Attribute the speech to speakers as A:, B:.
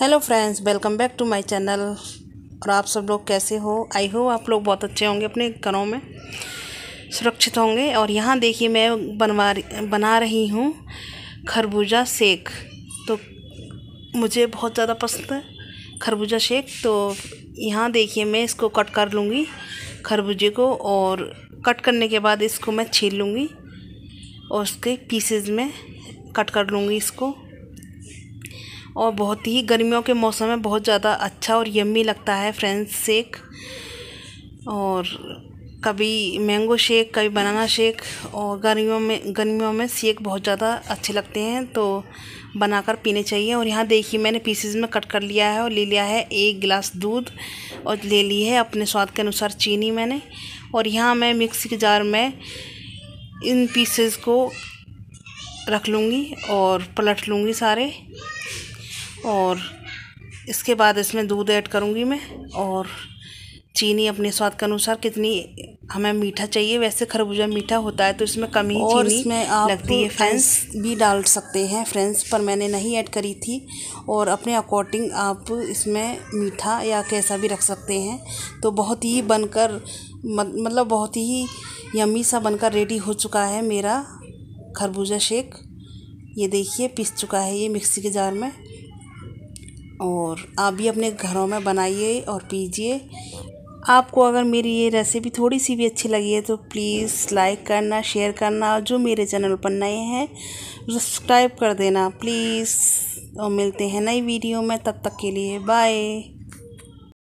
A: hello friends welcome back to my channel और आप सब लोग कैसे हो आई हो आप लोग बहुत अच्छे होंगे अपने घरों में सुरक्षित होंगे और यहाँ देखिए मैं बनवा बना रही हूँ खरबूजा शेक तो मुझे बहुत ज़्यादा पसंद है खरबूजा शेक तो यहाँ देखिए मैं इसको कट कर लूँगी खरबूजे को और कट करने के बाद इसको मैं छील लूँगी और उसके पीसेज में कट कर लूँगी इसको और बहुत ही गर्मियों के मौसम में बहुत ज़्यादा अच्छा और यम्मी लगता है फ्रेंच शेक और कभी मैंगो शेक कभी बनाना शेक और गर्मियों में गर्मियों में शेक बहुत ज़्यादा अच्छे लगते हैं तो बनाकर पीने चाहिए और यहाँ देखिए मैंने पीसेज में कट कर लिया है और ले लिया है एक गिलास दूध और ले ली है अपने स्वाद के अनुसार चीनी मैंने और यहाँ मैं मिक्सी के जार में इन पीसेज को रख लूँगी और पलट लूँगी सारे और इसके बाद इसमें दूध ऐड करूँगी मैं और चीनी अपने स्वाद के अनुसार कितनी हमें मीठा चाहिए वैसे खरबूजा मीठा होता है तो इसमें कम ही और चीनी इसमें आप लगती है फ्रेंड्स भी डाल सकते हैं फ्रेंड्स पर मैंने नहीं ऐड करी थी और अपने अकॉर्डिंग आप इसमें मीठा या कैसा भी रख सकते हैं तो बहुत ही बनकर मतलब बहुत ही यमी सा बनकर रेडी हो चुका है मेरा खरबूजा शेक ये देखिए पिस चुका है ये मिक्सी के जार में और आप भी अपने घरों में बनाइए और पीजिए आपको अगर मेरी ये रेसिपी थोड़ी सी भी अच्छी लगी है तो प्लीज़ लाइक करना शेयर करना और जो मेरे चैनल पर नए हैं सब्सक्राइब कर देना प्लीज़ और मिलते हैं नई वीडियो में तब तक के लिए बाय